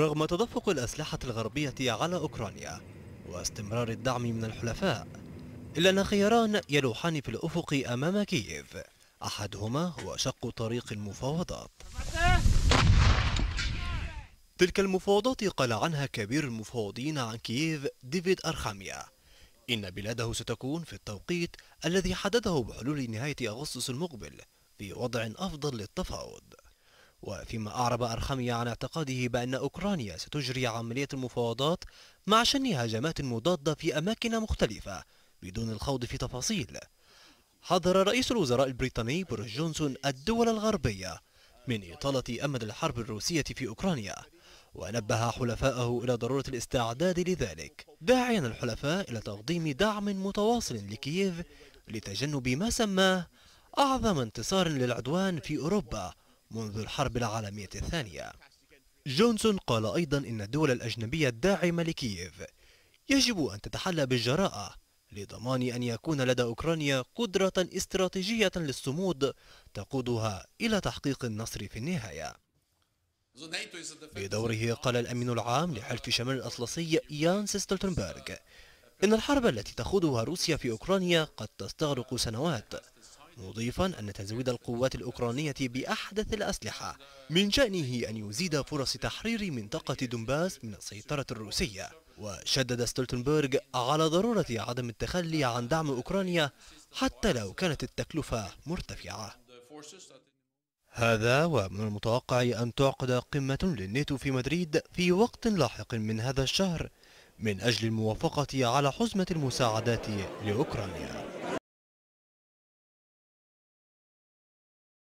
رغم تدفق الأسلحة الغربية على أوكرانيا واستمرار الدعم من الحلفاء إلا أن خياران يلوحان في الأفق أمام كييف أحدهما هو شق طريق المفاوضات تلك المفاوضات قال عنها كبير المفاوضين عن كييف ديفيد أرخاميا إن بلاده ستكون في التوقيت الذي حدده بحلول نهاية أغسطس المقبل في وضع أفضل للتفاوض وفيما أعرب أرخمي عن اعتقاده بأن أوكرانيا ستجري عملية المفاوضات مع شن هجمات مضادة في أماكن مختلفة بدون الخوض في تفاصيل حذر رئيس الوزراء البريطاني بوريس جونسون الدول الغربية من إطالة أمد الحرب الروسية في أوكرانيا ونبه حلفائه إلى ضرورة الاستعداد لذلك داعيا الحلفاء إلى تقديم دعم متواصل لكييف لتجنب ما سماه أعظم انتصار للعدوان في أوروبا منذ الحرب العالمية الثانية جونسون قال أيضا إن الدول الأجنبية الداعمة لكييف يجب أن تتحلى بالجراءة لضمان أن يكون لدى أوكرانيا قدرة استراتيجية للصمود تقودها إلى تحقيق النصر في النهاية بدوره قال الأمين العام لحلف شمال الأطلسي يان سيستلتنبرغ إن الحرب التي تخوضها روسيا في أوكرانيا قد تستغرق سنوات مضيفا أن تزويد القوات الأوكرانية بأحدث الأسلحة من شأنه أن يزيد فرص تحرير منطقة دنباس من السيطرة الروسية وشدد ستولتنبرغ على ضرورة عدم التخلي عن دعم أوكرانيا حتى لو كانت التكلفة مرتفعة هذا ومن المتوقع أن تعقد قمة للناتو في مدريد في وقت لاحق من هذا الشهر من أجل الموافقة على حزمة المساعدات لأوكرانيا